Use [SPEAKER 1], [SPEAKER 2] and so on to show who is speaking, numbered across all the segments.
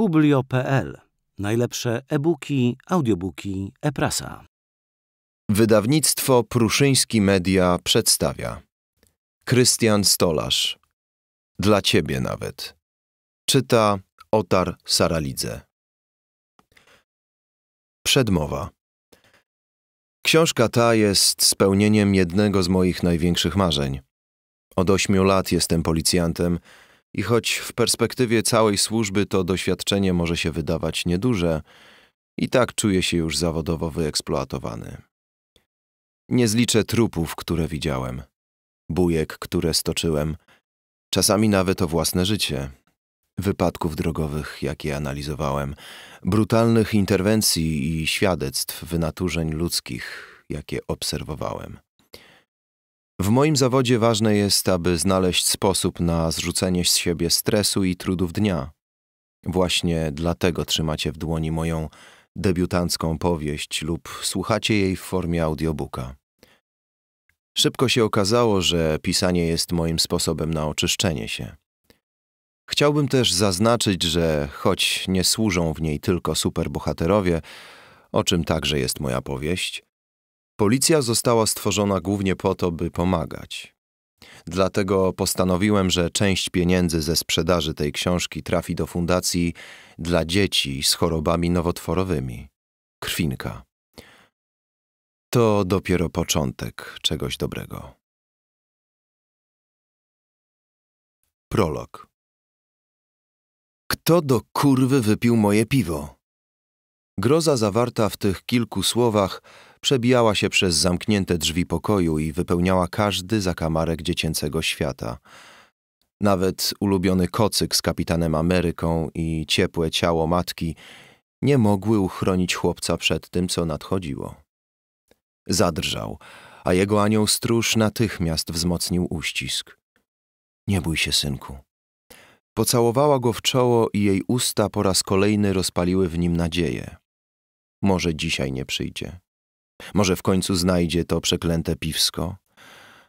[SPEAKER 1] publio.pl. Najlepsze e-booki, audiobooki, e-prasa. Wydawnictwo Pruszyński Media przedstawia. Krystian Stolarz. Dla ciebie nawet. Czyta Otar Saralidze. Przedmowa. Książka ta jest spełnieniem jednego z moich największych marzeń. Od ośmiu lat jestem policjantem i choć w perspektywie całej służby to doświadczenie może się wydawać nieduże, i tak czuję się już zawodowo wyeksploatowany. Nie zliczę trupów, które widziałem, bujek, które stoczyłem, czasami nawet o własne życie, wypadków drogowych, jakie analizowałem, brutalnych interwencji i świadectw wynaturzeń ludzkich, jakie obserwowałem. W moim zawodzie ważne jest, aby znaleźć sposób na zrzucenie z siebie stresu i trudów dnia. Właśnie dlatego trzymacie w dłoni moją debiutancką powieść lub słuchacie jej w formie audiobooka. Szybko się okazało, że pisanie jest moim sposobem na oczyszczenie się. Chciałbym też zaznaczyć, że choć nie służą w niej tylko superbohaterowie, o czym także jest moja powieść, Policja została stworzona głównie po to, by pomagać. Dlatego postanowiłem, że część pieniędzy ze sprzedaży tej książki trafi do fundacji dla dzieci z chorobami nowotworowymi. Krwinka. To dopiero początek czegoś dobrego. Prolog. Kto do kurwy wypił moje piwo? Groza zawarta w tych kilku słowach przebijała się przez zamknięte drzwi pokoju i wypełniała każdy zakamarek dziecięcego świata. Nawet ulubiony kocyk z kapitanem Ameryką i ciepłe ciało matki nie mogły uchronić chłopca przed tym, co nadchodziło. Zadrżał, a jego anioł stróż natychmiast wzmocnił uścisk. Nie bój się, synku. Pocałowała go w czoło i jej usta po raz kolejny rozpaliły w nim nadzieję. Może dzisiaj nie przyjdzie. Może w końcu znajdzie to przeklęte piwsko,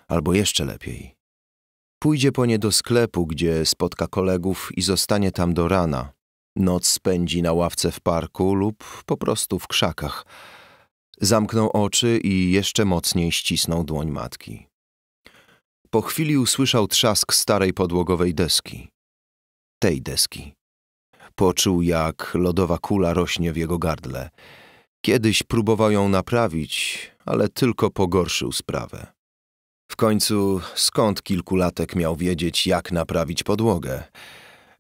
[SPEAKER 1] albo jeszcze lepiej. Pójdzie po nie do sklepu, gdzie spotka kolegów i zostanie tam do rana. Noc spędzi na ławce w parku lub po prostu w krzakach. Zamknął oczy i jeszcze mocniej ścisnął dłoń matki. Po chwili usłyszał trzask starej podłogowej deski. Tej deski. Poczuł, jak lodowa kula rośnie w jego gardle. Kiedyś próbował ją naprawić, ale tylko pogorszył sprawę. W końcu skąd kilkulatek miał wiedzieć, jak naprawić podłogę?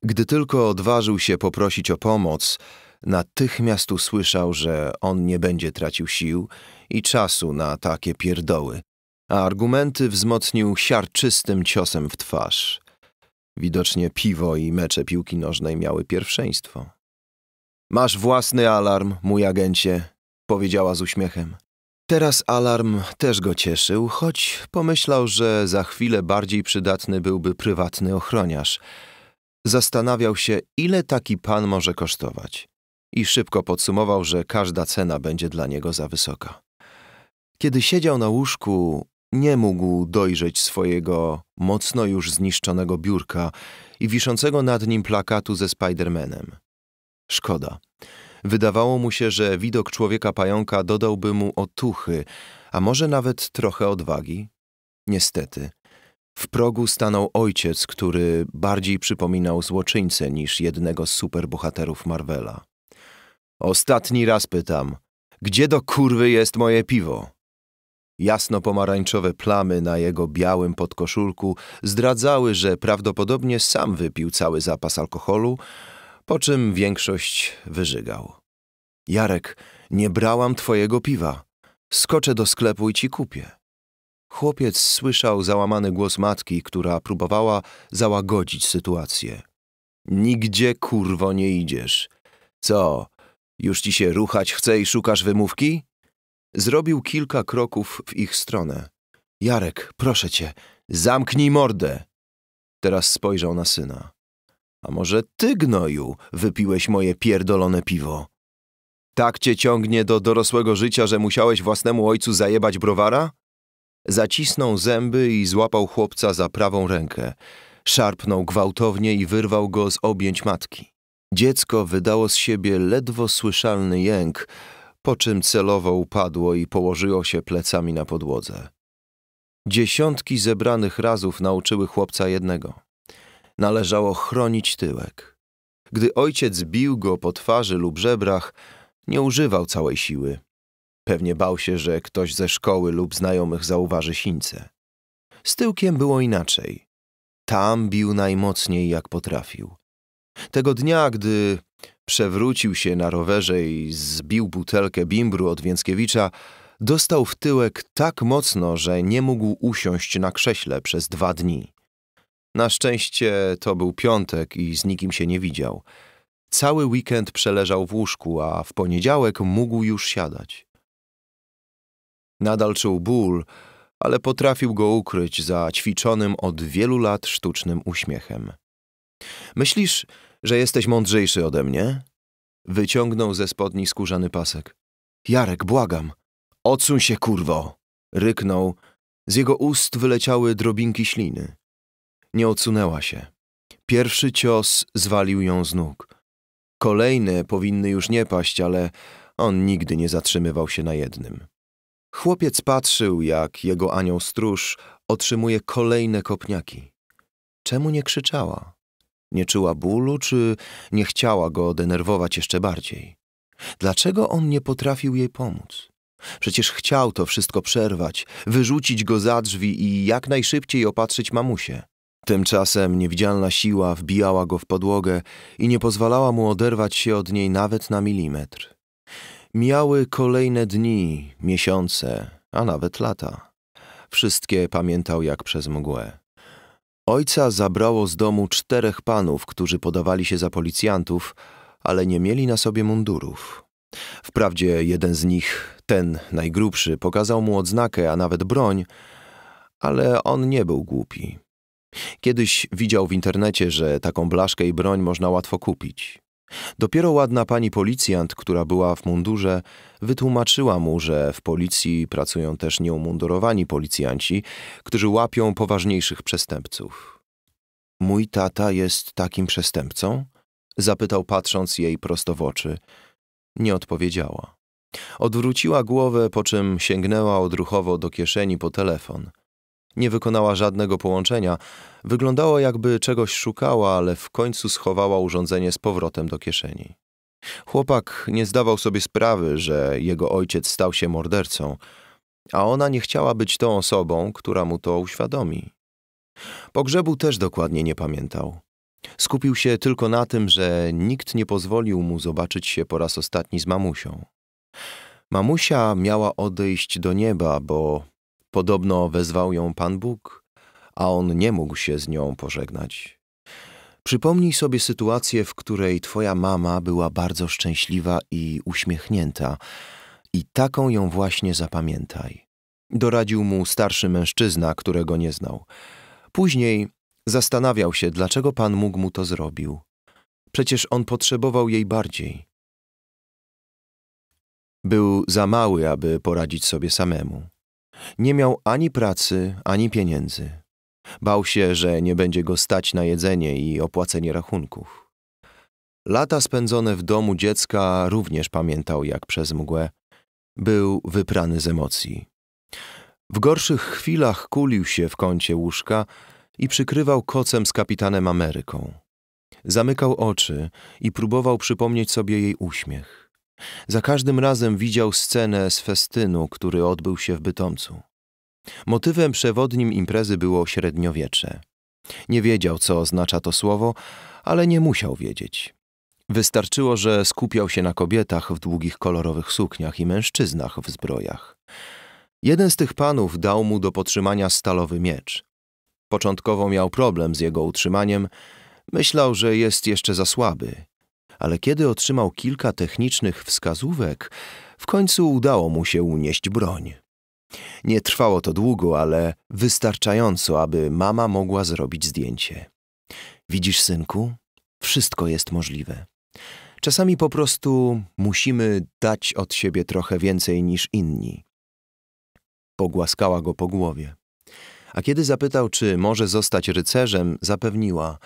[SPEAKER 1] Gdy tylko odważył się poprosić o pomoc, natychmiast usłyszał, że on nie będzie tracił sił i czasu na takie pierdoły, a argumenty wzmocnił siarczystym ciosem w twarz. Widocznie piwo i mecze piłki nożnej miały pierwszeństwo. Masz własny alarm, mój agencie, powiedziała z uśmiechem. Teraz alarm też go cieszył, choć pomyślał, że za chwilę bardziej przydatny byłby prywatny ochroniarz. Zastanawiał się, ile taki pan może kosztować. I szybko podsumował, że każda cena będzie dla niego za wysoka. Kiedy siedział na łóżku, nie mógł dojrzeć swojego mocno już zniszczonego biurka i wiszącego nad nim plakatu ze Spidermanem. Szkoda. Wydawało mu się, że widok człowieka pająka dodałby mu otuchy, a może nawet trochę odwagi. Niestety. W progu stanął ojciec, który bardziej przypominał złoczyńcę niż jednego z superbohaterów Marvela. Ostatni raz pytam, gdzie do kurwy jest moje piwo? Jasno pomarańczowe plamy na jego białym podkoszulku zdradzały, że prawdopodobnie sam wypił cały zapas alkoholu, po czym większość wyżygał. Jarek, nie brałam twojego piwa. Skoczę do sklepu i ci kupię. Chłopiec słyszał załamany głos matki, która próbowała załagodzić sytuację. Nigdzie kurwo nie idziesz. Co, już ci się ruchać chce i szukasz wymówki? Zrobił kilka kroków w ich stronę. Jarek, proszę cię, zamknij mordę! Teraz spojrzał na syna. A może ty, gnoju, wypiłeś moje pierdolone piwo? Tak cię ciągnie do dorosłego życia, że musiałeś własnemu ojcu zajebać browara? Zacisnął zęby i złapał chłopca za prawą rękę. Szarpnął gwałtownie i wyrwał go z objęć matki. Dziecko wydało z siebie ledwo słyszalny jęk, po czym celowo upadło i położyło się plecami na podłodze. Dziesiątki zebranych razów nauczyły chłopca jednego należało chronić tyłek. Gdy ojciec bił go po twarzy lub żebrach, nie używał całej siły. Pewnie bał się, że ktoś ze szkoły lub znajomych zauważy sińce. Z tyłkiem było inaczej. Tam bił najmocniej jak potrafił. Tego dnia, gdy przewrócił się na rowerze i zbił butelkę bimbru od Więckiewicza, dostał w tyłek tak mocno, że nie mógł usiąść na krześle przez dwa dni. Na szczęście to był piątek i z nikim się nie widział. Cały weekend przeleżał w łóżku, a w poniedziałek mógł już siadać. Nadal czuł ból, ale potrafił go ukryć za ćwiczonym od wielu lat sztucznym uśmiechem. Myślisz, że jesteś mądrzejszy ode mnie? Wyciągnął ze spodni skórzany pasek. Jarek, błagam. Odsuń się, kurwo! Ryknął. Z jego ust wyleciały drobinki śliny. Nie odsunęła się. Pierwszy cios zwalił ją z nóg. Kolejne powinny już nie paść, ale on nigdy nie zatrzymywał się na jednym. Chłopiec patrzył, jak jego anioł stróż otrzymuje kolejne kopniaki. Czemu nie krzyczała? Nie czuła bólu, czy nie chciała go denerwować jeszcze bardziej? Dlaczego on nie potrafił jej pomóc? Przecież chciał to wszystko przerwać, wyrzucić go za drzwi i jak najszybciej opatrzyć mamusię. Tymczasem niewidzialna siła wbijała go w podłogę i nie pozwalała mu oderwać się od niej nawet na milimetr. Mijały kolejne dni, miesiące, a nawet lata. Wszystkie pamiętał jak przez mgłę. Ojca zabrało z domu czterech panów, którzy podawali się za policjantów, ale nie mieli na sobie mundurów. Wprawdzie jeden z nich, ten najgrubszy, pokazał mu odznakę, a nawet broń, ale on nie był głupi. Kiedyś widział w internecie, że taką blaszkę i broń można łatwo kupić. Dopiero ładna pani policjant, która była w mundurze, wytłumaczyła mu, że w policji pracują też nieumundurowani policjanci, którzy łapią poważniejszych przestępców. Mój tata jest takim przestępcą? zapytał patrząc jej prosto w oczy. Nie odpowiedziała. Odwróciła głowę, po czym sięgnęła odruchowo do kieszeni po telefon. Nie wykonała żadnego połączenia. Wyglądało jakby czegoś szukała, ale w końcu schowała urządzenie z powrotem do kieszeni. Chłopak nie zdawał sobie sprawy, że jego ojciec stał się mordercą, a ona nie chciała być tą osobą, która mu to uświadomi. Pogrzebu też dokładnie nie pamiętał. Skupił się tylko na tym, że nikt nie pozwolił mu zobaczyć się po raz ostatni z mamusią. Mamusia miała odejść do nieba, bo Podobno wezwał ją Pan Bóg, a on nie mógł się z nią pożegnać. Przypomnij sobie sytuację, w której twoja mama była bardzo szczęśliwa i uśmiechnięta, i taką ją właśnie zapamiętaj. Doradził mu starszy mężczyzna, którego nie znał. Później zastanawiał się, dlaczego pan mógł mu to zrobił. Przecież on potrzebował jej bardziej. Był za mały, aby poradzić sobie samemu. Nie miał ani pracy, ani pieniędzy. Bał się, że nie będzie go stać na jedzenie i opłacenie rachunków. Lata spędzone w domu dziecka również pamiętał jak przez mgłę. Był wyprany z emocji. W gorszych chwilach kulił się w kącie łóżka i przykrywał kocem z kapitanem Ameryką. Zamykał oczy i próbował przypomnieć sobie jej uśmiech. Za każdym razem widział scenę z festynu, który odbył się w Bytomcu. Motywem przewodnim imprezy było średniowiecze. Nie wiedział, co oznacza to słowo, ale nie musiał wiedzieć. Wystarczyło, że skupiał się na kobietach w długich kolorowych sukniach i mężczyznach w zbrojach. Jeden z tych panów dał mu do podtrzymania stalowy miecz. Początkowo miał problem z jego utrzymaniem, myślał, że jest jeszcze za słaby ale kiedy otrzymał kilka technicznych wskazówek, w końcu udało mu się unieść broń. Nie trwało to długo, ale wystarczająco, aby mama mogła zrobić zdjęcie. Widzisz, synku, wszystko jest możliwe. Czasami po prostu musimy dać od siebie trochę więcej niż inni. Pogłaskała go po głowie. A kiedy zapytał, czy może zostać rycerzem, zapewniła: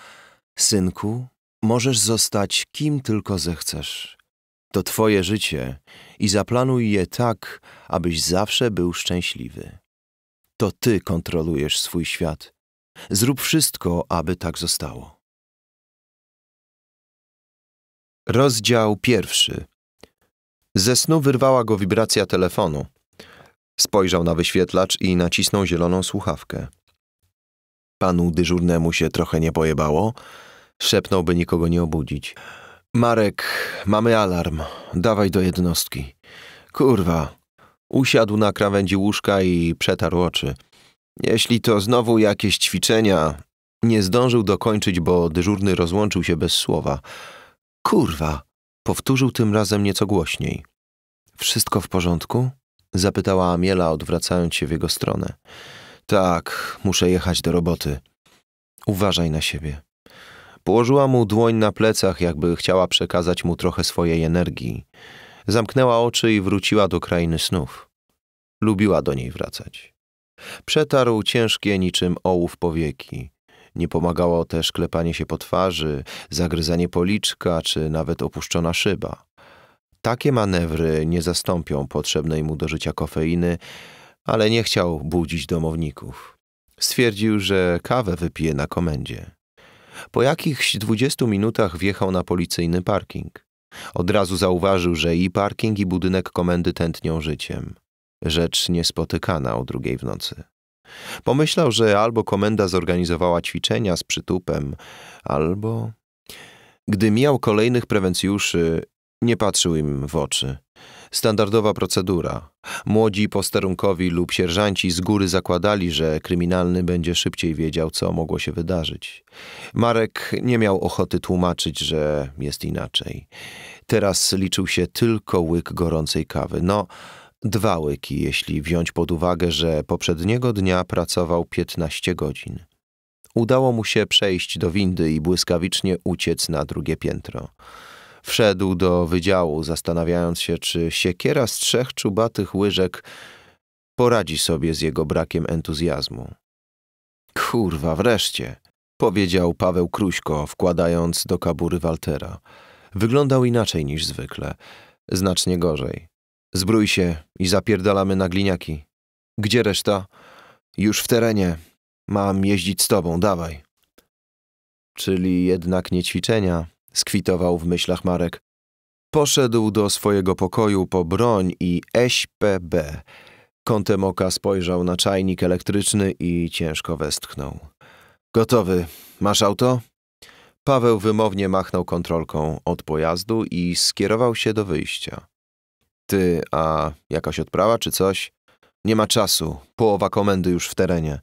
[SPEAKER 1] Synku, Możesz zostać kim tylko zechcesz. To Twoje życie i zaplanuj je tak, abyś zawsze był szczęśliwy. To Ty kontrolujesz swój świat. Zrób wszystko, aby tak zostało. Rozdział pierwszy. Ze snu wyrwała go wibracja telefonu. Spojrzał na wyświetlacz i nacisnął zieloną słuchawkę. Panu dyżurnemu się trochę nie pojebało, Szepnął, by nikogo nie obudzić. Marek, mamy alarm. Dawaj do jednostki. Kurwa. Usiadł na krawędzi łóżka i przetarł oczy. Jeśli to znowu jakieś ćwiczenia... Nie zdążył dokończyć, bo dyżurny rozłączył się bez słowa. Kurwa. Powtórzył tym razem nieco głośniej. Wszystko w porządku? Zapytała Amiela, odwracając się w jego stronę. Tak, muszę jechać do roboty. Uważaj na siebie. Położyła mu dłoń na plecach, jakby chciała przekazać mu trochę swojej energii. Zamknęła oczy i wróciła do krainy snów. Lubiła do niej wracać. Przetarł ciężkie niczym ołów powieki. Nie pomagało też klepanie się po twarzy, zagryzanie policzka czy nawet opuszczona szyba. Takie manewry nie zastąpią potrzebnej mu do życia kofeiny, ale nie chciał budzić domowników. Stwierdził, że kawę wypije na komendzie. Po jakichś dwudziestu minutach wjechał na policyjny parking. Od razu zauważył, że i parking, i budynek komendy tętnią życiem. Rzecz niespotykana o drugiej w nocy. Pomyślał, że albo komenda zorganizowała ćwiczenia z przytupem, albo... Gdy mijał kolejnych prewencjuszy, nie patrzył im w oczy. Standardowa procedura. Młodzi posterunkowi lub sierżanci z góry zakładali, że kryminalny będzie szybciej wiedział, co mogło się wydarzyć. Marek nie miał ochoty tłumaczyć, że jest inaczej. Teraz liczył się tylko łyk gorącej kawy. No, dwa łyki, jeśli wziąć pod uwagę, że poprzedniego dnia pracował 15 godzin. Udało mu się przejść do windy i błyskawicznie uciec na drugie piętro. Wszedł do wydziału, zastanawiając się, czy siekiera z trzech czubatych łyżek poradzi sobie z jego brakiem entuzjazmu. Kurwa, wreszcie, powiedział Paweł Kruśko, wkładając do kabury Waltera. Wyglądał inaczej niż zwykle, znacznie gorzej. Zbrój się i zapierdalamy na gliniaki. Gdzie reszta? Już w terenie. Mam jeździć z tobą, dawaj. Czyli jednak nie ćwiczenia, skwitował w myślach Marek. Poszedł do swojego pokoju po broń i SPB. Kątem oka spojrzał na czajnik elektryczny i ciężko westchnął. Gotowy. Masz auto? Paweł wymownie machnął kontrolką od pojazdu i skierował się do wyjścia. Ty, a jakaś odprawa czy coś? Nie ma czasu. Połowa komendy już w terenie.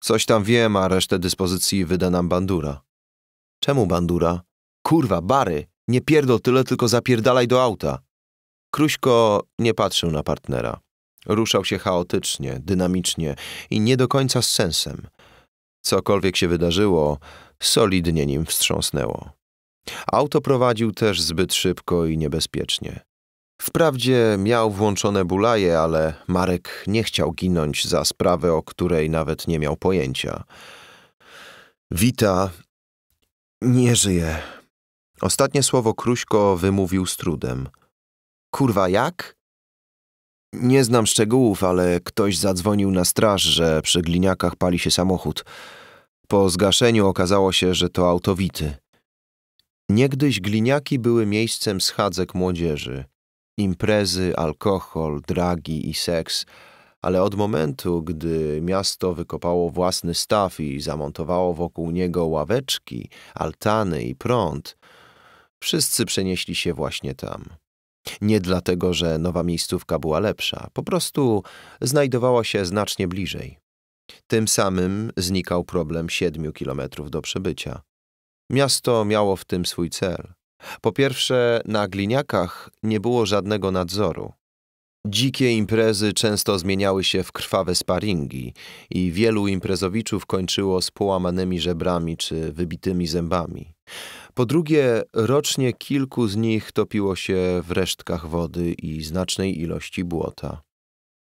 [SPEAKER 1] Coś tam wiem, a resztę dyspozycji wyda nam bandura. Czemu bandura? Kurwa, Bary, nie pierdol tyle, tylko zapierdalaj do auta. Kruśko nie patrzył na partnera. Ruszał się chaotycznie, dynamicznie i nie do końca z sensem. Cokolwiek się wydarzyło, solidnie nim wstrząsnęło. Auto prowadził też zbyt szybko i niebezpiecznie. Wprawdzie miał włączone bulaje, ale Marek nie chciał ginąć za sprawę, o której nawet nie miał pojęcia. Wita nie żyje, Ostatnie słowo Kruśko wymówił z trudem. Kurwa, jak? Nie znam szczegółów, ale ktoś zadzwonił na straż, że przy gliniakach pali się samochód. Po zgaszeniu okazało się, że to autowity. Niegdyś gliniaki były miejscem schadzek młodzieży. Imprezy, alkohol, dragi i seks. Ale od momentu, gdy miasto wykopało własny staw i zamontowało wokół niego ławeczki, altany i prąd, Wszyscy przenieśli się właśnie tam. Nie dlatego, że nowa miejscówka była lepsza, po prostu znajdowała się znacznie bliżej. Tym samym znikał problem siedmiu kilometrów do przebycia. Miasto miało w tym swój cel. Po pierwsze, na gliniakach nie było żadnego nadzoru. Dzikie imprezy często zmieniały się w krwawe sparingi i wielu imprezowiczów kończyło z połamanymi żebrami czy wybitymi zębami. Po drugie, rocznie kilku z nich topiło się w resztkach wody i znacznej ilości błota.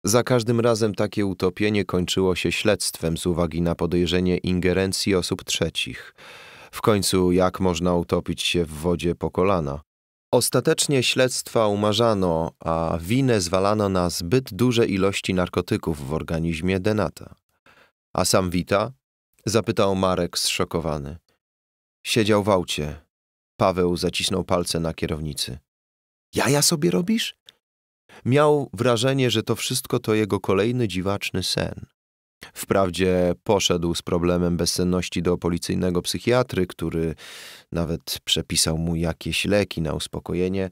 [SPEAKER 1] Za każdym razem takie utopienie kończyło się śledztwem z uwagi na podejrzenie ingerencji osób trzecich. W końcu, jak można utopić się w wodzie po kolana? Ostatecznie śledztwa umarzano, a winę zwalano na zbyt duże ilości narkotyków w organizmie Denata. A sam Wita? Zapytał Marek zszokowany. Siedział w aucie. Paweł zacisnął palce na kierownicy. ja sobie robisz? Miał wrażenie, że to wszystko to jego kolejny dziwaczny sen. Wprawdzie poszedł z problemem bezsenności do policyjnego psychiatry, który nawet przepisał mu jakieś leki na uspokojenie,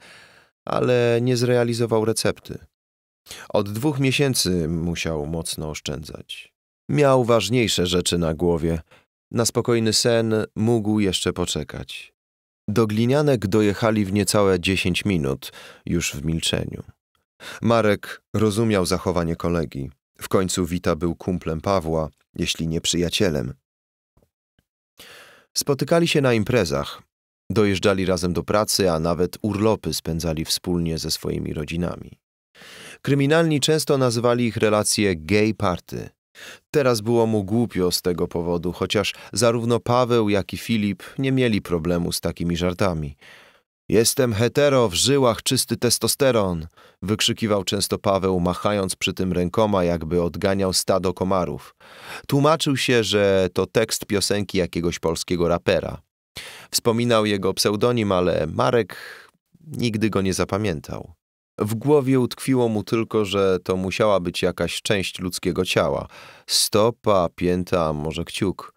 [SPEAKER 1] ale nie zrealizował recepty. Od dwóch miesięcy musiał mocno oszczędzać. Miał ważniejsze rzeczy na głowie. Na spokojny sen mógł jeszcze poczekać. Do glinianek dojechali w niecałe dziesięć minut, już w milczeniu. Marek rozumiał zachowanie kolegi. W końcu Wita był kumplem Pawła, jeśli nie przyjacielem. Spotykali się na imprezach, dojeżdżali razem do pracy, a nawet urlopy spędzali wspólnie ze swoimi rodzinami. Kryminalni często nazywali ich relacje gay party. Teraz było mu głupio z tego powodu, chociaż zarówno Paweł, jak i Filip nie mieli problemu z takimi żartami. Jestem hetero, w żyłach czysty testosteron, wykrzykiwał często Paweł, machając przy tym rękoma, jakby odganiał stado komarów. Tłumaczył się, że to tekst piosenki jakiegoś polskiego rapera. Wspominał jego pseudonim, ale Marek nigdy go nie zapamiętał. W głowie utkwiło mu tylko, że to musiała być jakaś część ludzkiego ciała. Stopa, pięta, może kciuk.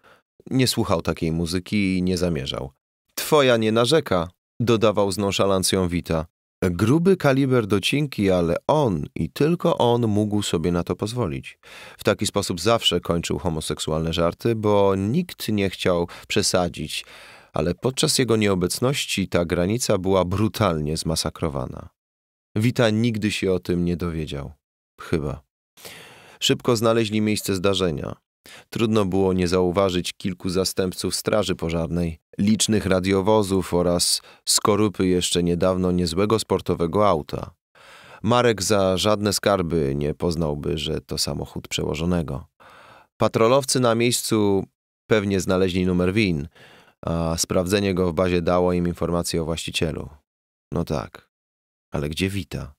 [SPEAKER 1] Nie słuchał takiej muzyki i nie zamierzał. Twoja nie narzeka, dodawał z nonszalancją Wita. Gruby kaliber docinki, ale on i tylko on mógł sobie na to pozwolić. W taki sposób zawsze kończył homoseksualne żarty, bo nikt nie chciał przesadzić, ale podczas jego nieobecności ta granica była brutalnie zmasakrowana. Wita nigdy się o tym nie dowiedział. Chyba. Szybko znaleźli miejsce zdarzenia. Trudno było nie zauważyć kilku zastępców straży pożarnej, licznych radiowozów oraz skorupy jeszcze niedawno niezłego sportowego auta. Marek za żadne skarby nie poznałby, że to samochód przełożonego. Patrolowcy na miejscu pewnie znaleźli numer WIN, a sprawdzenie go w bazie dało im informację o właścicielu. No tak, ale gdzie Wita?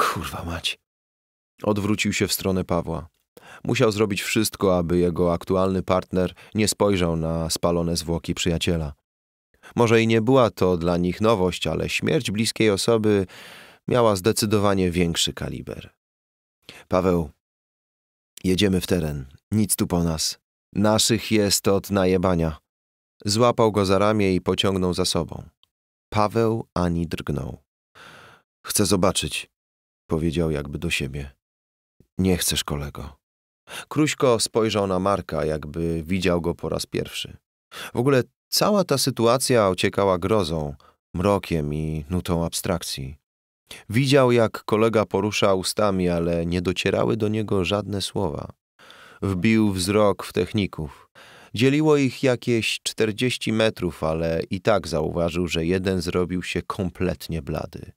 [SPEAKER 1] Kurwa mać. Odwrócił się w stronę Pawła. Musiał zrobić wszystko, aby jego aktualny partner nie spojrzał na spalone zwłoki przyjaciela. Może i nie była to dla nich nowość, ale śmierć bliskiej osoby miała zdecydowanie większy kaliber. Paweł, jedziemy w teren. Nic tu po nas. Naszych jest od najebania. Złapał go za ramię i pociągnął za sobą. Paweł ani drgnął. Chcę zobaczyć, powiedział jakby do siebie. Nie chcesz, kolego. Kruśko spojrzał na Marka, jakby widział go po raz pierwszy. W ogóle cała ta sytuacja ociekała grozą, mrokiem i nutą abstrakcji. Widział, jak kolega porusza ustami, ale nie docierały do niego żadne słowa. Wbił wzrok w techników. Dzieliło ich jakieś 40 metrów, ale i tak zauważył, że jeden zrobił się kompletnie blady.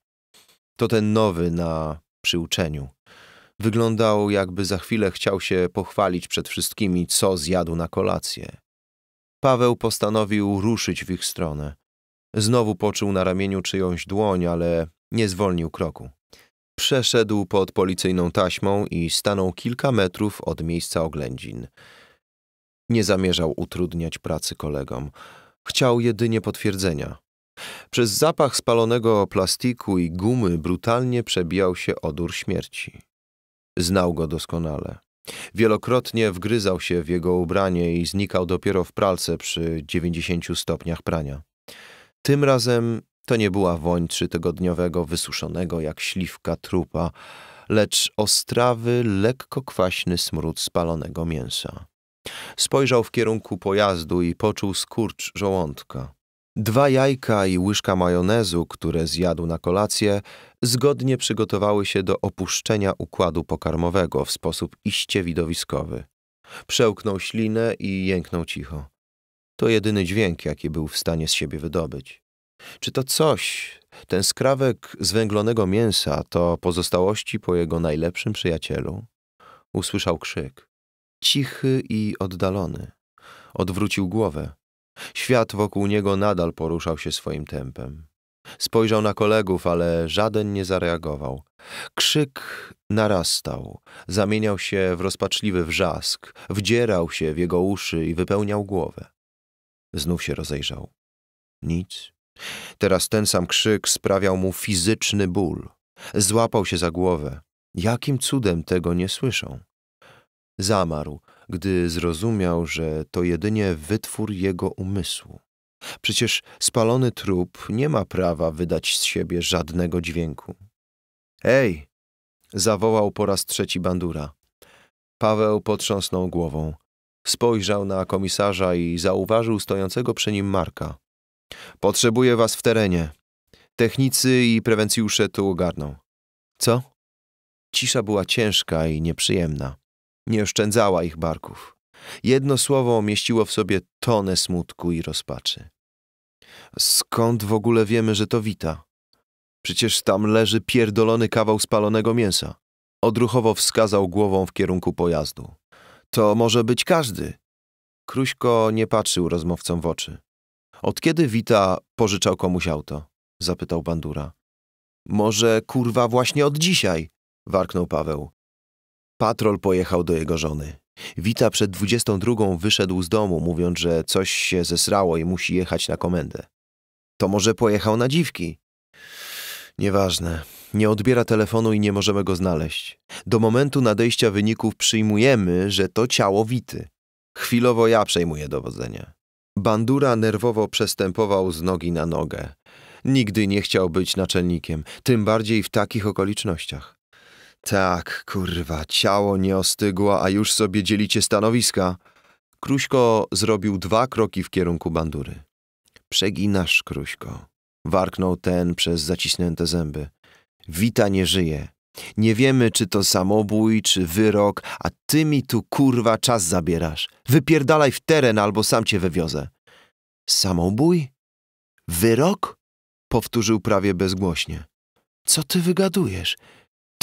[SPEAKER 1] To ten nowy na przyuczeniu. Wyglądał, jakby za chwilę chciał się pochwalić przed wszystkimi, co zjadł na kolację. Paweł postanowił ruszyć w ich stronę. Znowu poczuł na ramieniu czyjąś dłoń, ale nie zwolnił kroku. Przeszedł pod policyjną taśmą i stanął kilka metrów od miejsca oględzin. Nie zamierzał utrudniać pracy kolegom. Chciał jedynie potwierdzenia. Przez zapach spalonego plastiku i gumy brutalnie przebijał się odór śmierci. Znał go doskonale. Wielokrotnie wgryzał się w jego ubranie i znikał dopiero w pralce przy 90 stopniach prania. Tym razem to nie była woń trzytygodniowego, wysuszonego jak śliwka trupa, lecz ostrawy lekko kwaśny smród spalonego mięsa. Spojrzał w kierunku pojazdu i poczuł skurcz żołądka. Dwa jajka i łyżka majonezu, które zjadł na kolację, zgodnie przygotowały się do opuszczenia układu pokarmowego w sposób iście widowiskowy. Przełknął ślinę i jęknął cicho. To jedyny dźwięk, jaki był w stanie z siebie wydobyć. Czy to coś, ten skrawek zwęglonego mięsa, to pozostałości po jego najlepszym przyjacielu? Usłyszał krzyk. Cichy i oddalony. Odwrócił głowę. Świat wokół niego nadal poruszał się swoim tempem. Spojrzał na kolegów, ale żaden nie zareagował. Krzyk narastał, zamieniał się w rozpaczliwy wrzask, wdzierał się w jego uszy i wypełniał głowę. Znów się rozejrzał. Nic. Teraz ten sam krzyk sprawiał mu fizyczny ból. Złapał się za głowę. Jakim cudem tego nie słyszą? Zamarł, gdy zrozumiał, że to jedynie wytwór jego umysłu. Przecież spalony trup nie ma prawa wydać z siebie żadnego dźwięku. Ej! zawołał po raz trzeci bandura. Paweł potrząsnął głową. Spojrzał na komisarza i zauważył stojącego przy nim Marka. Potrzebuję was w terenie. Technicy i prewencjusze tu ogarną. Co? Cisza była ciężka i nieprzyjemna. Nie oszczędzała ich barków. Jedno słowo mieściło w sobie tonę smutku i rozpaczy. Skąd w ogóle wiemy, że to wita? Przecież tam leży pierdolony kawał spalonego mięsa. Odruchowo wskazał głową w kierunku pojazdu. To może być każdy. Kruśko nie patrzył rozmówcom w oczy. Od kiedy Wita pożyczał komuś auto? Zapytał Bandura. Może kurwa właśnie od dzisiaj, warknął Paweł. Patrol pojechał do jego żony. Wita przed 22 wyszedł z domu, mówiąc, że coś się zesrało i musi jechać na komendę. To może pojechał na dziwki? Nieważne. Nie odbiera telefonu i nie możemy go znaleźć. Do momentu nadejścia wyników przyjmujemy, że to ciało Wity. Chwilowo ja przejmuję dowodzenie. Bandura nerwowo przestępował z nogi na nogę. Nigdy nie chciał być naczelnikiem, tym bardziej w takich okolicznościach. Tak, kurwa, ciało nie ostygło, a już sobie dzielicie stanowiska. Kruśko zrobił dwa kroki w kierunku bandury. Przeginasz, Kruśko. Warknął ten przez zacisnięte zęby. Wita nie żyje. Nie wiemy, czy to samobój, czy wyrok, a ty mi tu kurwa czas zabierasz. Wypierdalaj w teren albo sam cię wywiozę. Samobój? Wyrok? Powtórzył prawie bezgłośnie. Co ty wygadujesz?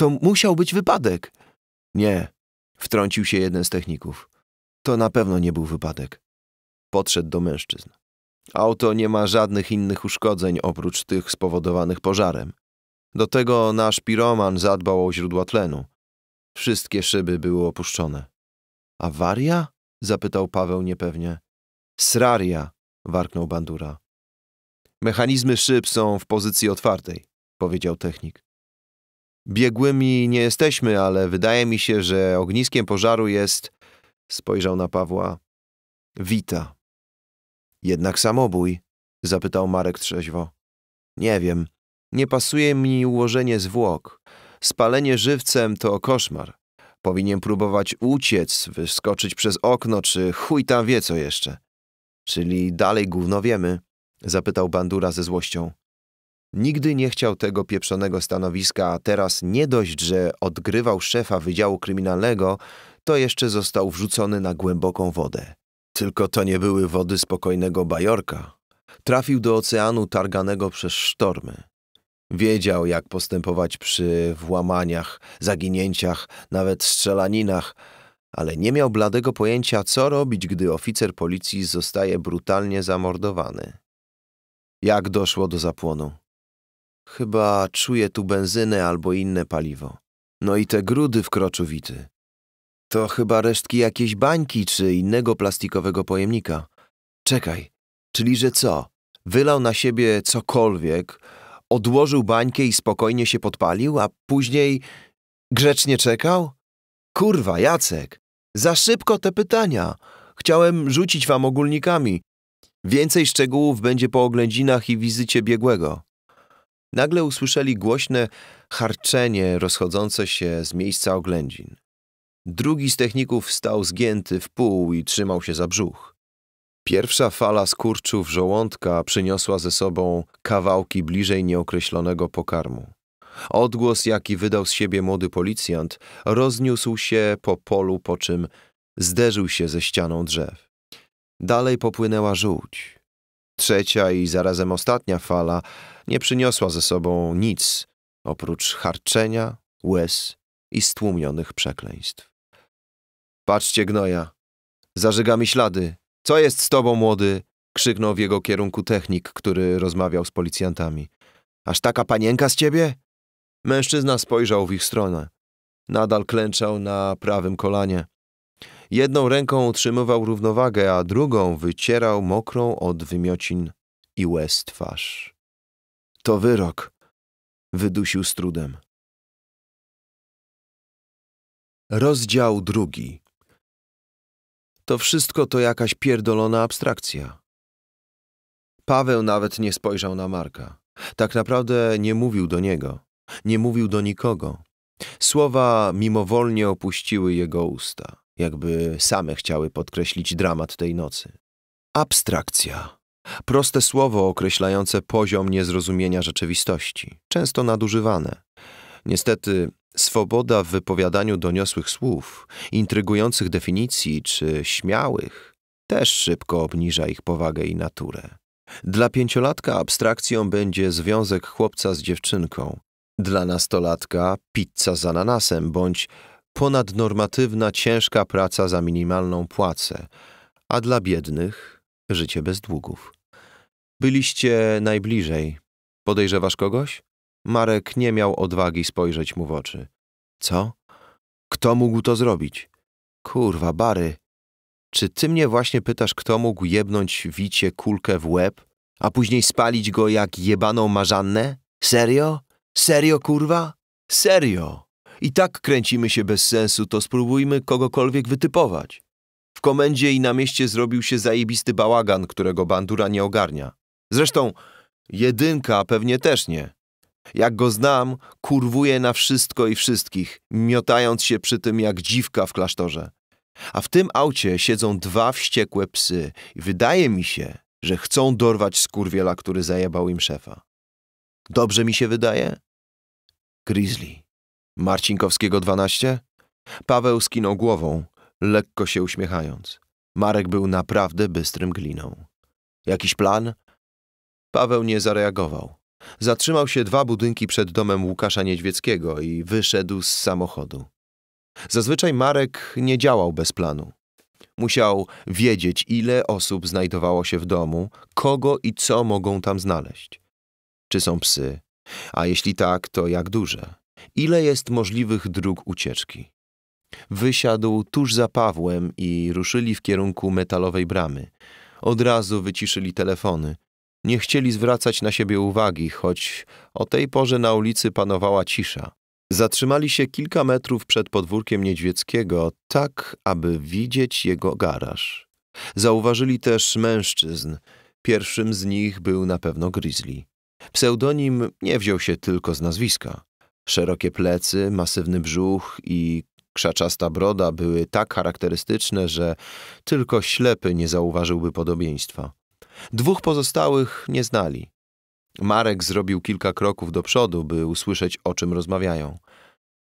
[SPEAKER 1] To musiał być wypadek. Nie, wtrącił się jeden z techników. To na pewno nie był wypadek. Podszedł do mężczyzn. Auto nie ma żadnych innych uszkodzeń oprócz tych spowodowanych pożarem. Do tego nasz piroman zadbał o źródła tlenu. Wszystkie szyby były opuszczone. Awaria? zapytał Paweł niepewnie. Sraria, warknął bandura. Mechanizmy szyb są w pozycji otwartej, powiedział technik. Biegłymi nie jesteśmy, ale wydaje mi się, że ogniskiem pożaru jest, spojrzał na Pawła, Wita. Jednak samobój, zapytał Marek trzeźwo. Nie wiem, nie pasuje mi ułożenie zwłok. Spalenie żywcem to koszmar. Powinien próbować uciec, wyskoczyć przez okno, czy chuj tam wie co jeszcze. Czyli dalej gówno wiemy? Zapytał Bandura ze złością. Nigdy nie chciał tego pieprzonego stanowiska, a teraz nie dość, że odgrywał szefa Wydziału Kryminalnego, to jeszcze został wrzucony na głęboką wodę. Tylko to nie były wody spokojnego Bajorka. Trafił do oceanu targanego przez sztormy. Wiedział, jak postępować przy włamaniach, zaginięciach, nawet strzelaninach, ale nie miał bladego pojęcia, co robić, gdy oficer policji zostaje brutalnie zamordowany. Jak doszło do zapłonu? Chyba czuję tu benzynę albo inne paliwo. No i te grudy w kroczowity. To chyba resztki jakiejś bańki czy innego plastikowego pojemnika. Czekaj, czyli że co? Wylał na siebie cokolwiek, odłożył bańkę i spokojnie się podpalił, a później grzecznie czekał? Kurwa, Jacek, za szybko te pytania. Chciałem rzucić wam ogólnikami. Więcej szczegółów będzie po oględzinach i wizycie biegłego. Nagle usłyszeli głośne harczenie rozchodzące się z miejsca oględzin. Drugi z techników stał zgięty w pół i trzymał się za brzuch. Pierwsza fala skurczów żołądka przyniosła ze sobą kawałki bliżej nieokreślonego pokarmu. Odgłos, jaki wydał z siebie młody policjant, rozniósł się po polu, po czym zderzył się ze ścianą drzew. Dalej popłynęła żółć. Trzecia i zarazem ostatnia fala nie przyniosła ze sobą nic oprócz harczenia, łez i stłumionych przekleństw. Patrzcie, gnoja, zażyga mi ślady. Co jest z tobą, młody? krzyknął w jego kierunku technik, który rozmawiał z policjantami. Aż taka panienka z ciebie? Mężczyzna spojrzał w ich stronę. Nadal klęczał na prawym kolanie. Jedną ręką utrzymywał równowagę, a drugą wycierał mokrą od wymiocin i łez twarz. To wyrok, wydusił z trudem. Rozdział drugi. To wszystko to jakaś pierdolona abstrakcja. Paweł nawet nie spojrzał na Marka. Tak naprawdę nie mówił do niego, nie mówił do nikogo. Słowa mimowolnie opuściły jego usta, jakby same chciały podkreślić dramat tej nocy. Abstrakcja. Proste słowo określające poziom niezrozumienia rzeczywistości, często nadużywane. Niestety, swoboda w wypowiadaniu doniosłych słów, intrygujących definicji czy śmiałych też szybko obniża ich powagę i naturę. Dla pięciolatka abstrakcją będzie związek chłopca z dziewczynką, dla nastolatka pizza z ananasem bądź ponadnormatywna ciężka praca za minimalną płacę, a dla biednych Życie bez długów. Byliście najbliżej. Podejrzewasz kogoś? Marek nie miał odwagi spojrzeć mu w oczy. Co? Kto mógł to zrobić? Kurwa, Bary. Czy ty mnie właśnie pytasz, kto mógł jebnąć Wicie kulkę w łeb, a później spalić go jak jebaną marzannę? Serio? Serio, kurwa? Serio! I tak kręcimy się bez sensu, to spróbujmy kogokolwiek wytypować komendzie i na mieście zrobił się zajebisty bałagan, którego bandura nie ogarnia. Zresztą jedynka pewnie też nie. Jak go znam, kurwuje na wszystko i wszystkich, miotając się przy tym jak dziwka w klasztorze. A w tym aucie siedzą dwa wściekłe psy i wydaje mi się, że chcą dorwać skurwiela, który zajebał im szefa. Dobrze mi się wydaje? Grizzly. Marcinkowskiego 12? Paweł skinął głową, lekko się uśmiechając. Marek był naprawdę bystrym gliną. Jakiś plan? Paweł nie zareagował. Zatrzymał się dwa budynki przed domem Łukasza Niedźwieckiego i wyszedł z samochodu. Zazwyczaj Marek nie działał bez planu. Musiał wiedzieć, ile osób znajdowało się w domu, kogo i co mogą tam znaleźć. Czy są psy? A jeśli tak, to jak duże? Ile jest możliwych dróg ucieczki? Wysiadł tuż za Pawłem i ruszyli w kierunku metalowej bramy. Od razu wyciszyli telefony. Nie chcieli zwracać na siebie uwagi, choć o tej porze na ulicy panowała cisza. Zatrzymali się kilka metrów przed podwórkiem Niedźwieckiego, tak aby widzieć jego garaż. Zauważyli też mężczyzn. Pierwszym z nich był na pewno Grizzly. Pseudonim nie wziął się tylko z nazwiska. Szerokie plecy, masywny brzuch i krzaczasta broda były tak charakterystyczne, że tylko ślepy nie zauważyłby podobieństwa. Dwóch pozostałych nie znali. Marek zrobił kilka kroków do przodu, by usłyszeć, o czym rozmawiają.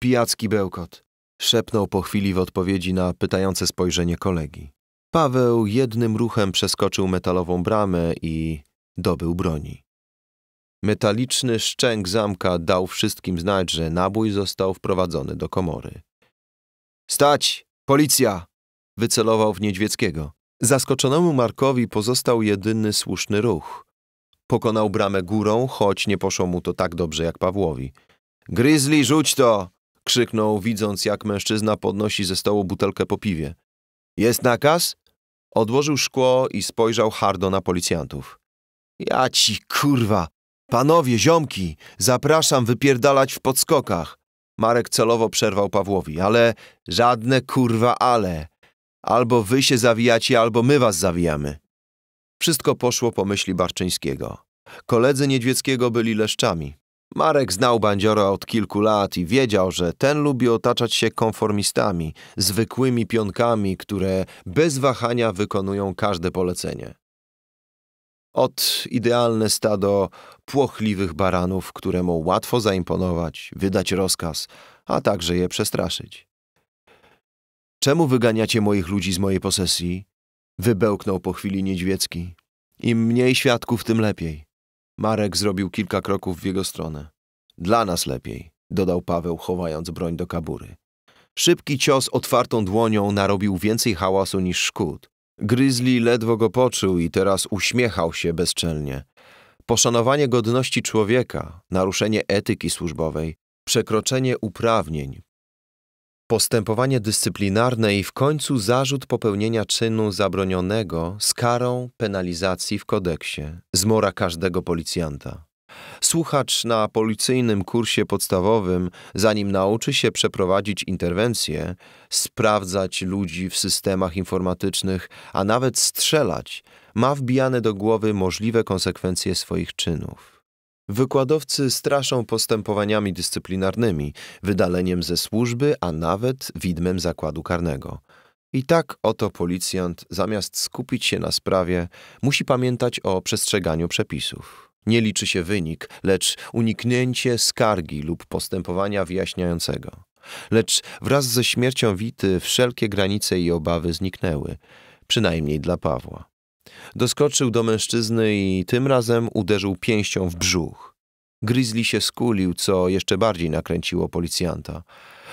[SPEAKER 1] Pijacki bełkot, szepnął po chwili w odpowiedzi na pytające spojrzenie kolegi. Paweł jednym ruchem przeskoczył metalową bramę i dobył broni. Metaliczny szczęk zamka dał wszystkim znać, że nabój został wprowadzony do komory. Stać! Policja! Wycelował w Niedźwieckiego. Zaskoczonemu Markowi pozostał jedyny słuszny ruch. Pokonał bramę górą, choć nie poszło mu to tak dobrze jak Pawłowi. Grizzly, rzuć to! krzyknął, widząc jak mężczyzna podnosi ze stołu butelkę po piwie. Jest nakaz? Odłożył szkło i spojrzał hardo na policjantów. Ja ci kurwa! Panowie, ziomki, zapraszam wypierdalać w podskokach. Marek celowo przerwał Pawłowi. Ale żadne kurwa ale. Albo wy się zawijacie, albo my was zawijamy. Wszystko poszło po myśli Barczyńskiego. Koledzy Niedźwieckiego byli leszczami. Marek znał bandziora od kilku lat i wiedział, że ten lubi otaczać się konformistami, zwykłymi pionkami, które bez wahania wykonują każde polecenie. Od idealne stado płochliwych baranów, któremu łatwo zaimponować, wydać rozkaz, a także je przestraszyć. Czemu wyganiacie moich ludzi z mojej posesji? Wybełknął po chwili niedźwiecki. Im mniej świadków, tym lepiej. Marek zrobił kilka kroków w jego stronę. Dla nas lepiej, dodał Paweł, chowając broń do kabury. Szybki cios otwartą dłonią narobił więcej hałasu niż szkód. Gryzli ledwo go poczuł i teraz uśmiechał się bezczelnie. Poszanowanie godności człowieka, naruszenie etyki służbowej, przekroczenie uprawnień, postępowanie dyscyplinarne i w końcu zarzut popełnienia czynu zabronionego z karą penalizacji w kodeksie, zmora każdego policjanta. Słuchacz na policyjnym kursie podstawowym, zanim nauczy się przeprowadzić interwencję, sprawdzać ludzi w systemach informatycznych, a nawet strzelać, ma wbijane do głowy możliwe konsekwencje swoich czynów. Wykładowcy straszą postępowaniami dyscyplinarnymi, wydaleniem ze służby, a nawet widmem zakładu karnego. I tak oto policjant, zamiast skupić się na sprawie, musi pamiętać o przestrzeganiu przepisów. Nie liczy się wynik, lecz uniknięcie skargi lub postępowania wyjaśniającego. Lecz wraz ze śmiercią Wity wszelkie granice i obawy zniknęły, przynajmniej dla Pawła. Doskoczył do mężczyzny i tym razem uderzył pięścią w brzuch. Grizzly się skulił, co jeszcze bardziej nakręciło policjanta.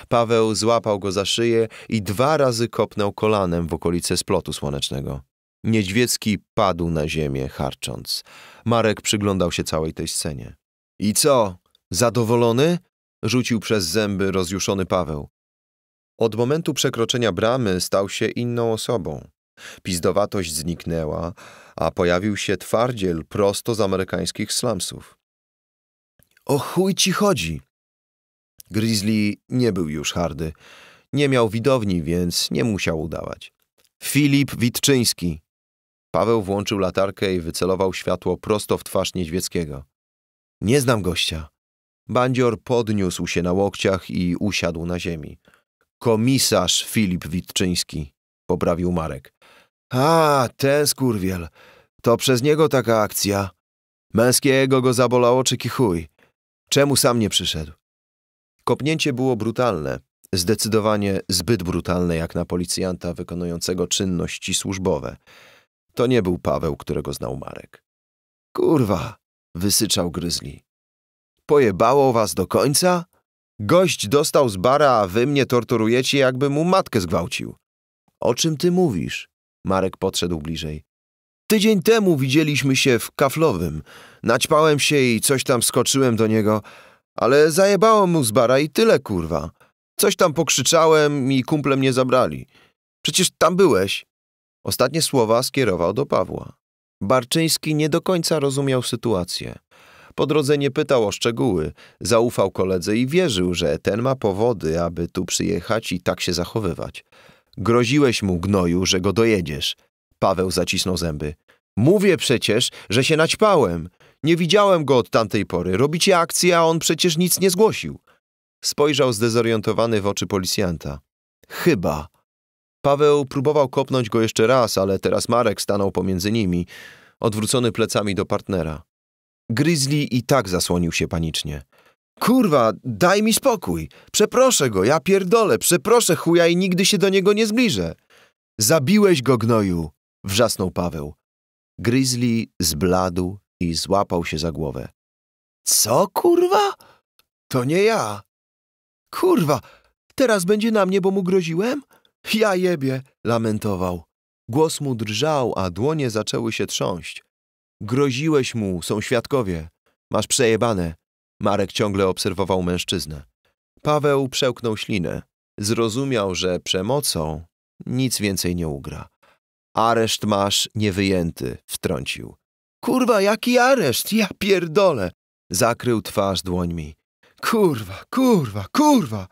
[SPEAKER 1] Paweł złapał go za szyję i dwa razy kopnął kolanem w okolice splotu słonecznego. Niedźwiecki padł na ziemię, harcząc. Marek przyglądał się całej tej scenie. I co? Zadowolony? rzucił przez zęby rozjuszony Paweł. Od momentu przekroczenia bramy stał się inną osobą. Pizdowatość zniknęła, a pojawił się twardziel prosto z amerykańskich slumsów. O chuj ci chodzi! Grizzly nie był już hardy. Nie miał widowni, więc nie musiał udawać. Filip Witczyński! Paweł włączył latarkę i wycelował światło prosto w twarz Niedźwieckiego. Nie znam gościa. Bandzior podniósł się na łokciach i usiadł na ziemi. Komisarz Filip Witczyński, poprawił Marek. A, ten skurwiel. To przez niego taka akcja. Męskiego go zabolało czy kichuj. Czemu sam nie przyszedł? Kopnięcie było brutalne. Zdecydowanie zbyt brutalne jak na policjanta wykonującego czynności służbowe. To nie był Paweł, którego znał Marek. Kurwa, wysyczał gryzli. Pojebało was do końca? Gość dostał z bara, a wy mnie torturujecie, jakby mu matkę zgwałcił. O czym ty mówisz? Marek podszedł bliżej. Tydzień temu widzieliśmy się w kaflowym. Naćpałem się i coś tam skoczyłem do niego, ale zajebałem mu z bara i tyle, kurwa. Coś tam pokrzyczałem i kumple mnie zabrali. Przecież tam byłeś. Ostatnie słowa skierował do Pawła. Barczyński nie do końca rozumiał sytuację. Po drodze nie pytał o szczegóły, zaufał koledze i wierzył, że ten ma powody, aby tu przyjechać i tak się zachowywać. Groziłeś mu, gnoju, że go dojedziesz. Paweł zacisnął zęby. Mówię przecież, że się naćpałem. Nie widziałem go od tamtej pory. Robicie akcję, a on przecież nic nie zgłosił. Spojrzał zdezorientowany w oczy policjanta. Chyba. Paweł próbował kopnąć go jeszcze raz, ale teraz Marek stanął pomiędzy nimi, odwrócony plecami do partnera. Grizzly i tak zasłonił się panicznie. Kurwa, daj mi spokój. Przeproszę go, ja pierdolę, przeproszę chuja i nigdy się do niego nie zbliżę. Zabiłeś go, gnoju, wrzasnął Paweł. Grizzly zbladł i złapał się za głowę. Co, kurwa? To nie ja. Kurwa, teraz będzie na mnie, bo mu groziłem? Ja jebie, lamentował. Głos mu drżał, a dłonie zaczęły się trząść. Groziłeś mu, są świadkowie. Masz przejebane. Marek ciągle obserwował mężczyznę. Paweł przełknął ślinę. Zrozumiał, że przemocą nic więcej nie ugra. Areszt masz niewyjęty, wtrącił. Kurwa, jaki areszt? Ja pierdolę! Zakrył twarz dłońmi. Kurwa, kurwa, kurwa!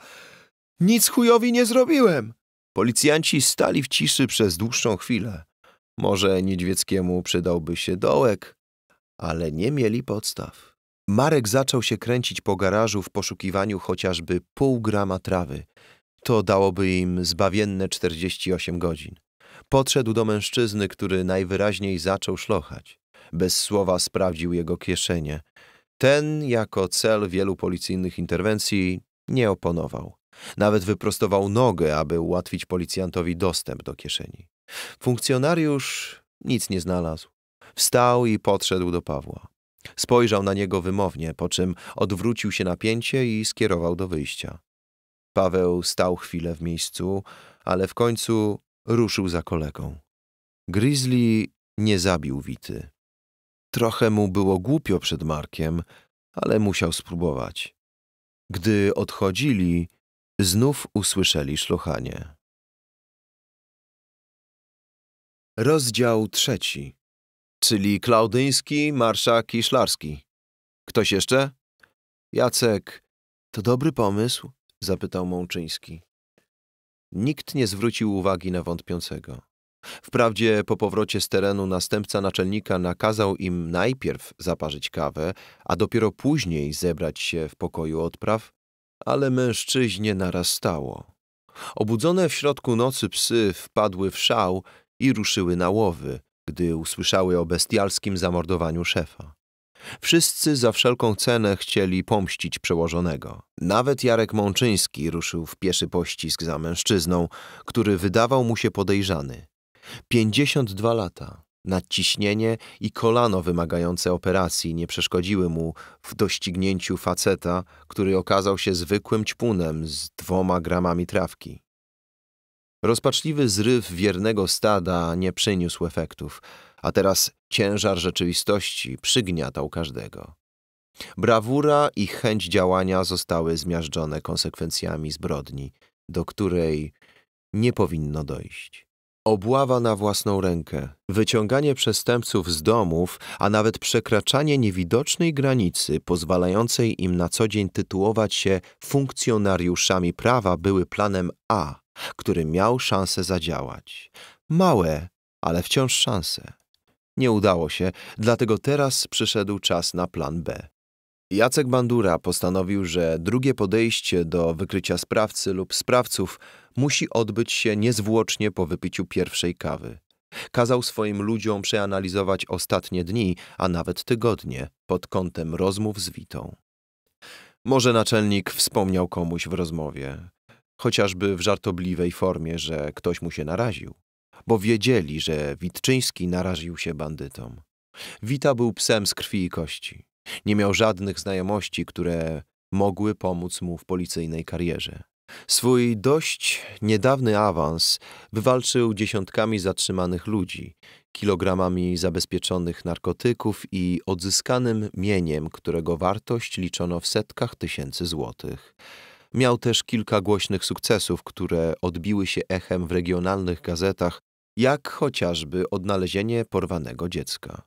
[SPEAKER 1] Nic chujowi nie zrobiłem! Policjanci stali w ciszy przez dłuższą chwilę. Może Niedźwieckiemu przydałby się dołek, ale nie mieli podstaw. Marek zaczął się kręcić po garażu w poszukiwaniu chociażby pół grama trawy. To dałoby im zbawienne 48 godzin. Podszedł do mężczyzny, który najwyraźniej zaczął szlochać. Bez słowa sprawdził jego kieszenie. Ten, jako cel wielu policyjnych interwencji, nie oponował. Nawet wyprostował nogę, aby ułatwić policjantowi dostęp do kieszeni. Funkcjonariusz nic nie znalazł. Wstał i podszedł do Pawła. Spojrzał na niego wymownie, po czym odwrócił się napięcie i skierował do wyjścia. Paweł stał chwilę w miejscu, ale w końcu ruszył za kolegą. Grizzly nie zabił Wity. Trochę mu było głupio przed Markiem, ale musiał spróbować. Gdy odchodzili, znów usłyszeli szlochanie. Rozdział trzeci czyli Klaudyński, Marszak i Szlarski. Ktoś jeszcze? Jacek, to dobry pomysł? zapytał Mączyński. Nikt nie zwrócił uwagi na wątpiącego. Wprawdzie po powrocie z terenu następca naczelnika nakazał im najpierw zaparzyć kawę, a dopiero później zebrać się w pokoju odpraw, ale mężczyźnie narastało. Obudzone w środku nocy psy wpadły w szał i ruszyły na łowy, gdy usłyszały o bestialskim zamordowaniu szefa. Wszyscy za wszelką cenę chcieli pomścić przełożonego. Nawet Jarek Mączyński ruszył w pieszy pościsk za mężczyzną, który wydawał mu się podejrzany. 52 lata. Nadciśnienie i kolano wymagające operacji nie przeszkodziły mu w doścignięciu faceta, który okazał się zwykłym ćpunem z dwoma gramami trawki. Rozpaczliwy zryw wiernego stada nie przyniósł efektów, a teraz ciężar rzeczywistości przygniatał każdego. Brawura i chęć działania zostały zmiażdżone konsekwencjami zbrodni, do której nie powinno dojść. Obława na własną rękę, wyciąganie przestępców z domów, a nawet przekraczanie niewidocznej granicy pozwalającej im na co dzień tytułować się funkcjonariuszami prawa były planem A który miał szansę zadziałać. Małe, ale wciąż szanse. Nie udało się, dlatego teraz przyszedł czas na plan B. Jacek Bandura postanowił, że drugie podejście do wykrycia sprawcy lub sprawców musi odbyć się niezwłocznie po wypiciu pierwszej kawy. Kazał swoim ludziom przeanalizować ostatnie dni, a nawet tygodnie, pod kątem rozmów z Witą. Może naczelnik wspomniał komuś w rozmowie chociażby w żartobliwej formie, że ktoś mu się naraził, bo wiedzieli, że Witczyński naraził się bandytom. Wita był psem z krwi i kości. Nie miał żadnych znajomości, które mogły pomóc mu w policyjnej karierze. Swój dość niedawny awans wywalczył dziesiątkami zatrzymanych ludzi, kilogramami zabezpieczonych narkotyków i odzyskanym mieniem, którego wartość liczono w setkach tysięcy złotych. Miał też kilka głośnych sukcesów, które odbiły się echem w regionalnych gazetach, jak chociażby odnalezienie porwanego dziecka.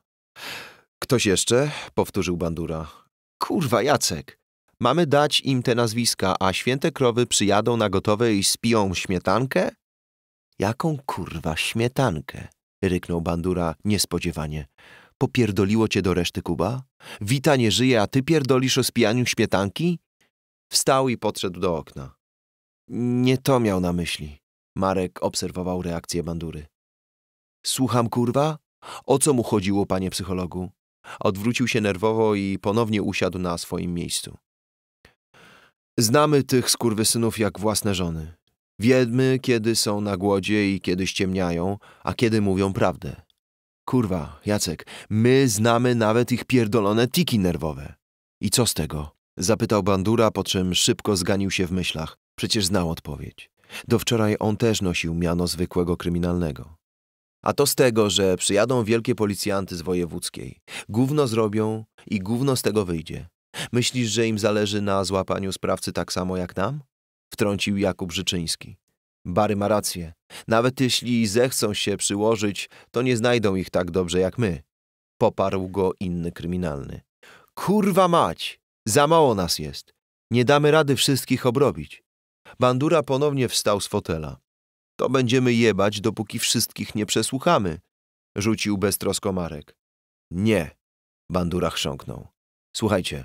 [SPEAKER 1] Ktoś jeszcze? powtórzył Bandura. Kurwa, Jacek! Mamy dać im te nazwiska, a święte krowy przyjadą na gotowe i spiją śmietankę? Jaką kurwa śmietankę? ryknął Bandura niespodziewanie. Popierdoliło cię do reszty, Kuba? Wita nie żyje, a ty pierdolisz o spijaniu śmietanki? Wstał i podszedł do okna. Nie to miał na myśli. Marek obserwował reakcję bandury. Słucham, kurwa? O co mu chodziło, panie psychologu? Odwrócił się nerwowo i ponownie usiadł na swoim miejscu. Znamy tych skurwysynów jak własne żony. Wiedmy, kiedy są na głodzie i kiedy ściemniają, a kiedy mówią prawdę. Kurwa, Jacek, my znamy nawet ich pierdolone tiki nerwowe. I co z tego? Zapytał bandura, po czym szybko zganił się w myślach. Przecież znał odpowiedź. Do wczoraj on też nosił miano zwykłego kryminalnego. A to z tego, że przyjadą wielkie policjanty z wojewódzkiej. Gówno zrobią i gówno z tego wyjdzie. Myślisz, że im zależy na złapaniu sprawcy tak samo jak nam? Wtrącił Jakub Życzyński. Bary ma rację. Nawet jeśli zechcą się przyłożyć, to nie znajdą ich tak dobrze jak my. Poparł go inny kryminalny. Kurwa mać! Za mało nas jest. Nie damy rady wszystkich obrobić. Bandura ponownie wstał z fotela. To będziemy jebać, dopóki wszystkich nie przesłuchamy, rzucił beztrosko Marek. Nie, Bandura chrząknął. Słuchajcie,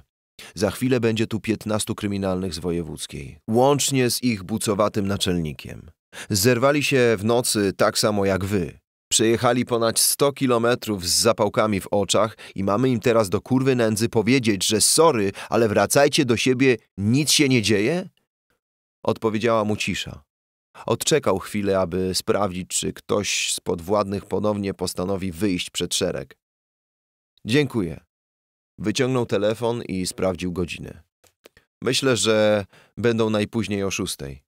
[SPEAKER 1] za chwilę będzie tu piętnastu kryminalnych z wojewódzkiej, łącznie z ich bucowatym naczelnikiem. Zerwali się w nocy tak samo jak wy. Przejechali ponad 100 kilometrów z zapałkami w oczach i mamy im teraz do kurwy nędzy powiedzieć, że sorry, ale wracajcie do siebie, nic się nie dzieje? Odpowiedziała mu cisza. Odczekał chwilę, aby sprawdzić, czy ktoś z podwładnych ponownie postanowi wyjść przed szereg. Dziękuję. Wyciągnął telefon i sprawdził godzinę. Myślę, że będą najpóźniej o szóstej.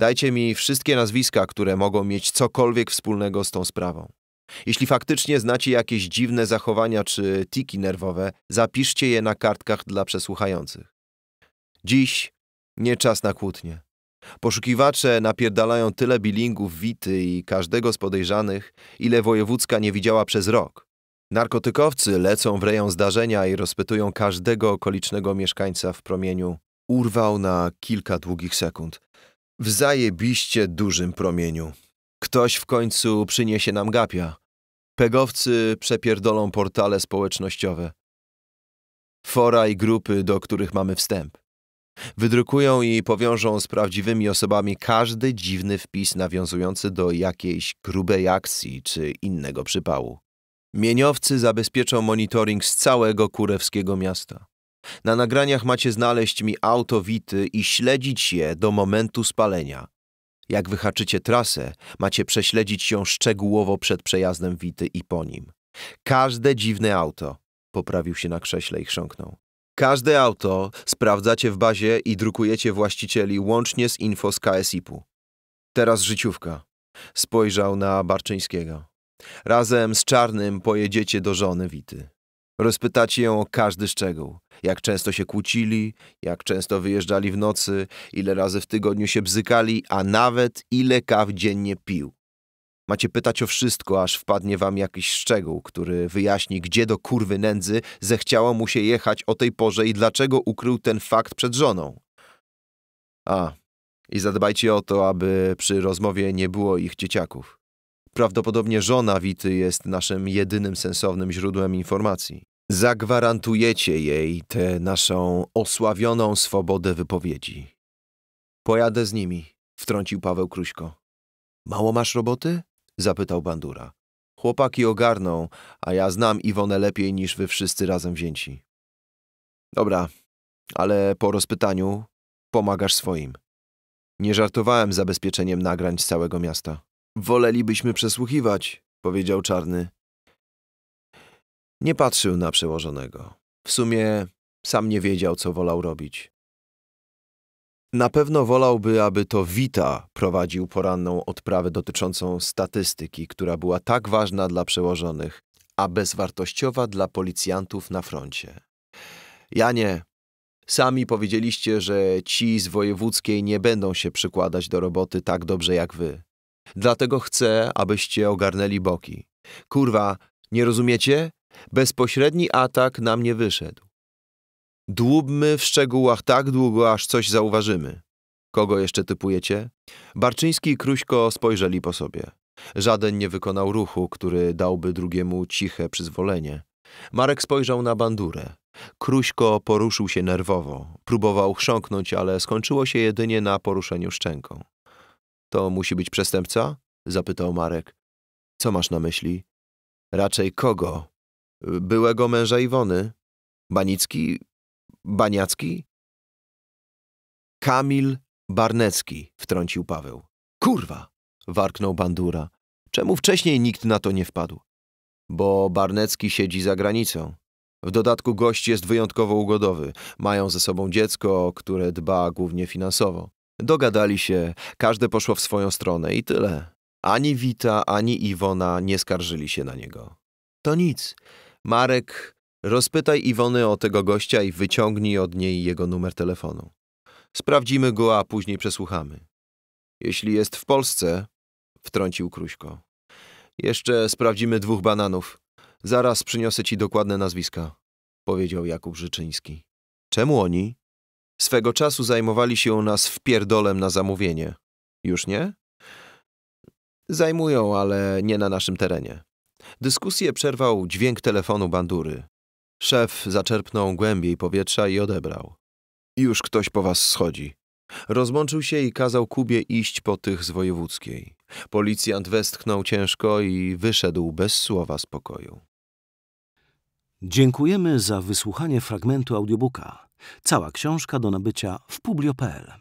[SPEAKER 1] Dajcie mi wszystkie nazwiska, które mogą mieć cokolwiek wspólnego z tą sprawą. Jeśli faktycznie znacie jakieś dziwne zachowania czy tiki nerwowe, zapiszcie je na kartkach dla przesłuchających. Dziś nie czas na kłótnie. Poszukiwacze napierdalają tyle bilingów Wity i każdego z podejrzanych, ile wojewódzka nie widziała przez rok. Narkotykowcy lecą w rejon zdarzenia i rozpytują każdego okolicznego mieszkańca w promieniu. Urwał na kilka długich sekund w zajebiście dużym promieniu. Ktoś w końcu przyniesie nam gapia. Pegowcy przepierdolą portale społecznościowe. Fora i grupy, do których mamy wstęp. Wydrukują i powiążą z prawdziwymi osobami każdy dziwny wpis nawiązujący do jakiejś grubej akcji czy innego przypału. Mieniowcy zabezpieczą monitoring z całego kurewskiego miasta. Na nagraniach macie znaleźć mi auto Wity i śledzić je do momentu spalenia. Jak wyhaczycie trasę, macie prześledzić ją szczegółowo przed przejazdem Wity i po nim. Każde dziwne auto, poprawił się na krześle i chrząknął. Każde auto sprawdzacie w bazie i drukujecie właścicieli łącznie z info z KSIP-u. Teraz życiówka. Spojrzał na Barczyńskiego. Razem z Czarnym pojedziecie do żony Wity. Rozpytacie ją o każdy szczegół. Jak często się kłócili, jak często wyjeżdżali w nocy, ile razy w tygodniu się bzykali, a nawet ile kaw dziennie pił. Macie pytać o wszystko, aż wpadnie wam jakiś szczegół, który wyjaśni, gdzie do kurwy nędzy zechciało mu się jechać o tej porze i dlaczego ukrył ten fakt przed żoną. A, i zadbajcie o to, aby przy rozmowie nie było ich dzieciaków. Prawdopodobnie żona Wity jest naszym jedynym sensownym źródłem informacji. Zagwarantujecie jej tę naszą osławioną swobodę wypowiedzi. Pojadę z nimi, wtrącił Paweł Kruśko. Mało masz roboty? zapytał Bandura. Chłopaki ogarną, a ja znam Iwonę lepiej niż wy wszyscy razem wzięci. Dobra, ale po rozpytaniu pomagasz swoim. Nie żartowałem zabezpieczeniem nagrań z całego miasta. Wolelibyśmy przesłuchiwać, powiedział czarny. Nie patrzył na przełożonego. W sumie sam nie wiedział, co wolał robić. Na pewno wolałby, aby to Wita prowadził poranną odprawę dotyczącą statystyki, która była tak ważna dla przełożonych, a bezwartościowa dla policjantów na froncie. Ja nie. sami powiedzieliście, że ci z wojewódzkiej nie będą się przykładać do roboty tak dobrze jak wy. Dlatego chcę, abyście ogarnęli boki. Kurwa, nie rozumiecie? Bezpośredni atak na mnie wyszedł. Dłubmy w szczegółach tak długo, aż coś zauważymy. Kogo jeszcze typujecie? Barczyński i Kruśko spojrzeli po sobie. Żaden nie wykonał ruchu, który dałby drugiemu ciche przyzwolenie. Marek spojrzał na bandurę. Kruśko poruszył się nerwowo. Próbował chrząknąć, ale skończyło się jedynie na poruszeniu szczęką. To musi być przestępca? zapytał Marek. Co masz na myśli? Raczej kogo? Byłego męża Iwony? Banicki? Baniacki? Kamil Barnecki, wtrącił Paweł. Kurwa! warknął bandura. Czemu wcześniej nikt na to nie wpadł? Bo Barnecki siedzi za granicą. W dodatku gość jest wyjątkowo ugodowy. Mają ze sobą dziecko, które dba głównie finansowo. Dogadali się, każde poszło w swoją stronę i tyle. Ani Wita, ani Iwona nie skarżyli się na niego. To nic. Marek, rozpytaj Iwony o tego gościa i wyciągnij od niej jego numer telefonu. Sprawdzimy go, a później przesłuchamy. Jeśli jest w Polsce, wtrącił Kruśko. Jeszcze sprawdzimy dwóch bananów. Zaraz przyniosę ci dokładne nazwiska, powiedział Jakub Życzyński. Czemu oni? Swego czasu zajmowali się nas wpierdolem na zamówienie. Już nie? Zajmują, ale nie na naszym terenie. Dyskusję przerwał dźwięk telefonu bandury. Szef zaczerpnął głębiej powietrza i odebrał. Już ktoś po was schodzi. Rozłączył się i kazał Kubie iść po tych z wojewódzkiej. Policjant westchnął ciężko i wyszedł bez słowa z pokoju. Dziękujemy za wysłuchanie fragmentu audiobooka. Cała książka do nabycia w publio.pl.